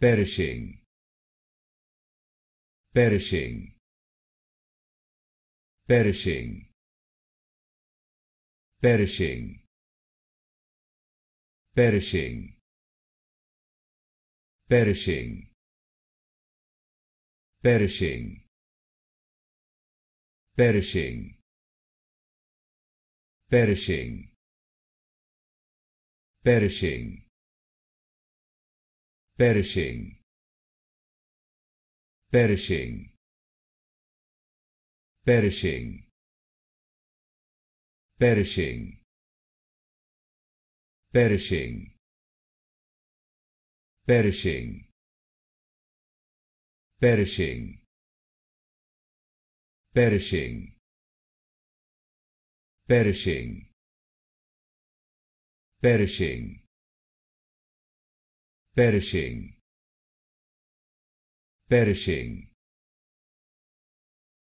perishing perishing perishing perishing perishing perishing perishing perishing perishing perishing perishing perishing perishing perishing perishing perishing perishing perishing perishing perishing perishing perishing